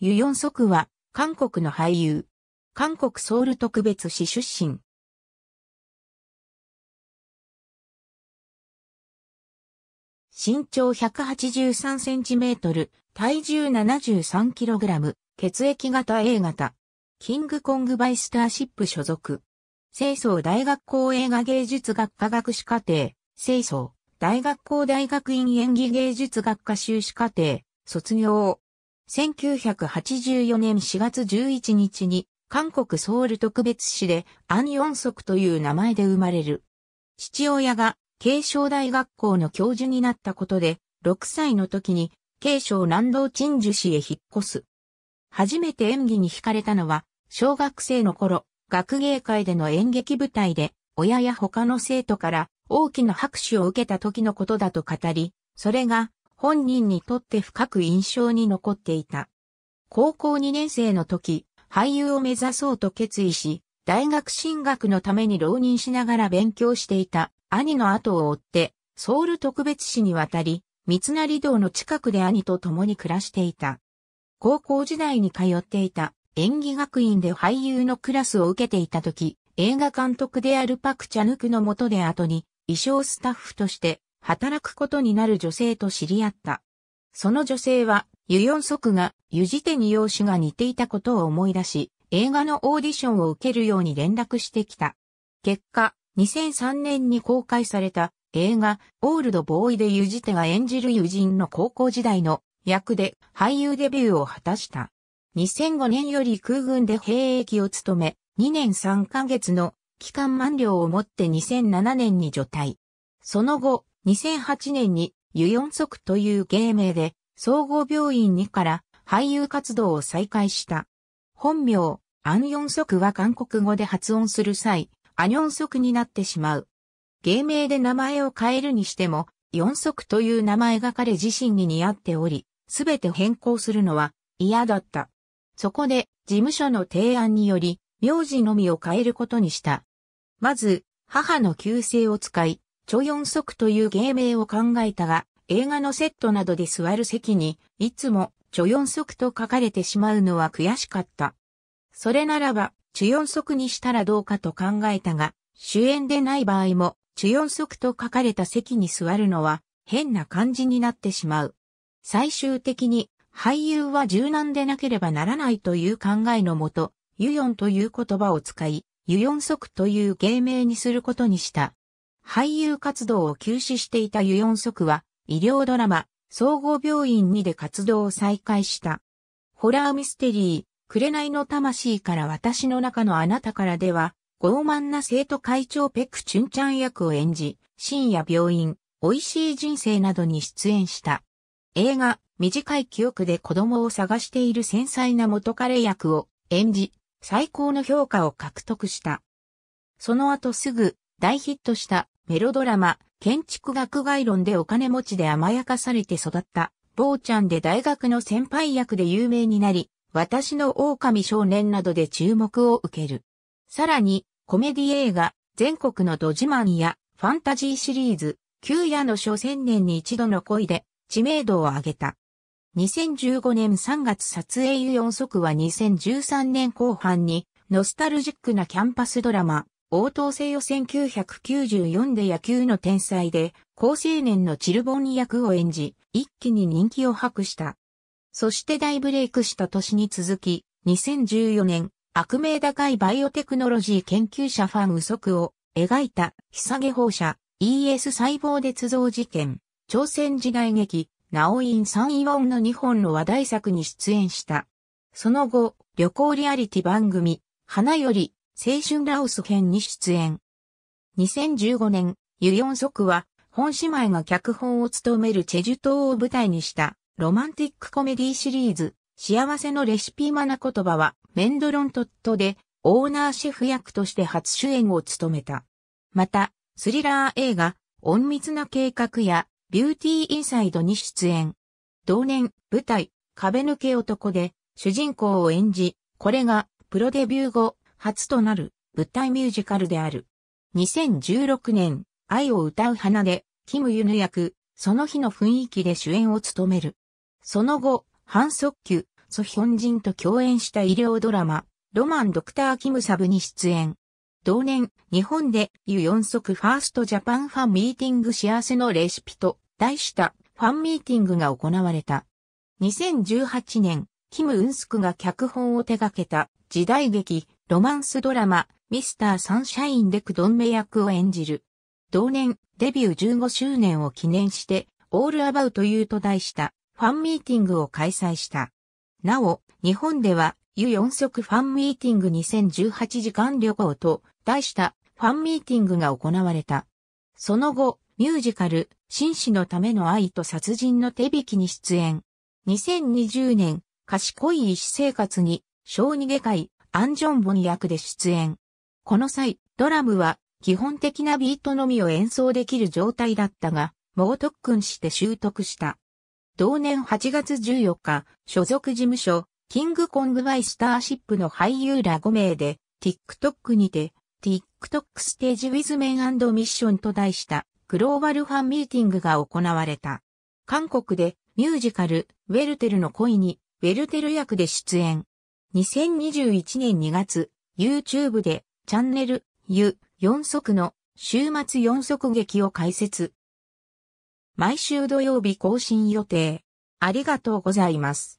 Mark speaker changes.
Speaker 1: ユヨンソクは、韓国の俳優。韓国ソウル特別市出身。身長183センチメートル、体重73キログラム、血液型 A 型。キングコングバイスターシップ所属。清掃大学校映画芸術学科学士課程、清掃大学校大学院演技芸術学科修士課程、卒業。1984年4月11日に韓国ソウル特別市でアン・ヨンソクという名前で生まれる。父親が慶尚大学校の教授になったことで、6歳の時に慶尚南道鎮守市へ引っ越す。初めて演技に惹かれたのは、小学生の頃、学芸会での演劇舞台で、親や他の生徒から大きな拍手を受けた時のことだと語り、それが本人にとって深く印象に残っていた。高校2年生の時、俳優を目指そうと決意し、大学進学のために浪人しながら勉強していた兄の後を追って、ソウル特別市に渡り、三成堂の近くで兄と共に暮らしていた。高校時代に通っていた演技学院で俳優のクラスを受けていた時、映画監督であるパクチャヌクの下で後に、衣装スタッフとして働くことになる女性と知り合った。その女性は、ユヨンソクがユジテに容姿が似ていたことを思い出し、映画のオーディションを受けるように連絡してきた。結果、2003年に公開された映画、オールドボーイでユジテが演じる友人の高校時代の役で俳優デビューを果たした。2005年より空軍で兵役を務め、2年3ヶ月の期間満了をもって2007年に除隊。その後、2008年にユヨンソクという芸名で総合病院にから俳優活動を再開した。本名、アンヨンソクは韓国語で発音する際、アニョンソクになってしまう。芸名で名前を変えるにしても、ヨンソクという名前が彼自身に似合っており、すべて変更するのは嫌だった。そこで、事務所の提案により、名字のみを変えることにした。まず、母の旧姓を使い、チョヨンソクという芸名を考えたが、映画のセットなどで座る席に、いつも、チョヨンソクと書かれてしまうのは悔しかった。それならば、チュヨンソクにしたらどうかと考えたが、主演でない場合も、チュヨンソクと書かれた席に座るのは、変な感じになってしまう。最終的に、俳優は柔軟でなければならないという考えのもと、ユヨンという言葉を使い、ユヨンソクという芸名にすることにした。俳優活動を休止していたユヨンソクは、医療ドラマ、総合病院にで活動を再開した。ホラーミステリー、紅の魂から私の中のあなたからでは、傲慢な生徒会長ペクチュンちゃん役を演じ、深夜病院、美味しい人生などに出演した。映画、短い記憶で子供を探している繊細な元彼役を演じ、最高の評価を獲得した。その後すぐ大ヒットしたメロドラマ、建築学概論でお金持ちで甘やかされて育った、坊ちゃんで大学の先輩役で有名になり、私の狼少年などで注目を受ける。さらに、コメディ映画、全国のドジマンや、ファンタジーシリーズ、旧夜の初千年に一度の恋で、知名度を上げた。2015年3月撮影ユ4足は2013年後半に、ノスタルジックなキャンパスドラマ、応答制予1 994で野球の天才で、高青年のチルボン役を演じ、一気に人気を博した。そして大ブレイクした年に続き、2014年、悪名高いバイオテクノロジー研究者ファンウソクを描いた、ひさげ放射、ES 細胞 d 造事件、朝鮮時代劇、ナオイン・サンイオンの2本の話題作に出演した。その後、旅行リアリティ番組、花より青春ラオス編に出演。2015年、ユヨンソクは、本姉妹が脚本を務めるチェジュ島を舞台にした、ロマンティックコメディシリーズ、幸せのレシピマナ言葉は、メンドロントットで、オーナーシェフ役として初主演を務めた。また、スリラー映画、隠密な計画や、ビューティーインサイドに出演。同年、舞台、壁抜け男で、主人公を演じ、これが、プロデビュー後、初となる舞台ミュージカルである。2016年、愛を歌う花で、キム・ユヌ役、その日の雰囲気で主演を務める。その後、ハン・ソッキュ、ソヒョンジンと共演した医療ドラマ、ロマン・ドクター・キムサブに出演。同年、日本で、ユ・ヨンソクファーストジャパンファンミーティング幸せのレシピと題したファンミーティングが行われた。2018年、キム・ウンスクが脚本を手掛けた時代劇、ロマンスドラマ、ミスターサンシャインでクドンメ役を演じる。同年、デビュー15周年を記念して、オールアバウトユーと題したファンミーティングを開催した。なお、日本では、ユ4足ファンミーティング2018時間旅行と題したファンミーティングが行われた。その後、ミュージカル、紳士のための愛と殺人の手引きに出演。2020年、賢い医師生活に、小児外科医、アンジョンボニ役で出演。この際、ドラムは基本的なビートのみを演奏できる状態だったが、猛特訓して習得した。同年8月14日、所属事務所、キングコングバイスターシップの俳優ら5名で、TikTok にて、TikTok ステージ with men and mission と題したグローバルファンミーティングが行われた。韓国でミュージカル、ウェルテルの恋に、ウェルテル役で出演。2021年2月、YouTube でチャンネル、ゆ、4足の週末4足劇を開設。毎週土曜日更新予定。ありがとうございます。